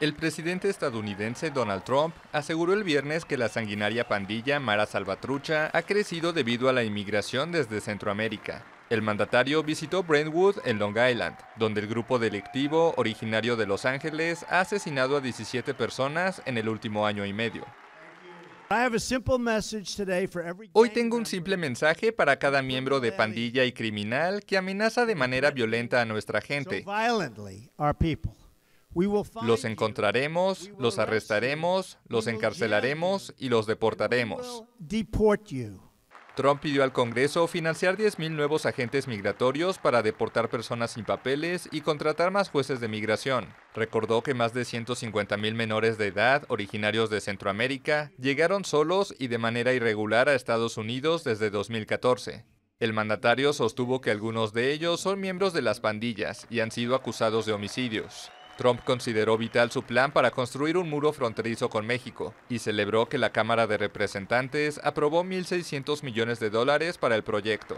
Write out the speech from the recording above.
El presidente estadounidense Donald Trump aseguró el viernes que la sanguinaria pandilla Mara Salvatrucha ha crecido debido a la inmigración desde Centroamérica. El mandatario visitó Brentwood en Long Island, donde el grupo delictivo originario de Los Ángeles ha asesinado a 17 personas en el último año y medio. Hoy tengo un simple mensaje para cada miembro de pandilla y criminal que amenaza de manera violenta a nuestra gente. Los encontraremos, los arrestaremos, los encarcelaremos y los deportaremos. Trump pidió al Congreso financiar 10.000 nuevos agentes migratorios para deportar personas sin papeles y contratar más jueces de migración. Recordó que más de 150.000 menores de edad, originarios de Centroamérica, llegaron solos y de manera irregular a Estados Unidos desde 2014. El mandatario sostuvo que algunos de ellos son miembros de las pandillas y han sido acusados de homicidios. Trump consideró vital su plan para construir un muro fronterizo con México y celebró que la Cámara de Representantes aprobó 1.600 millones de dólares para el proyecto.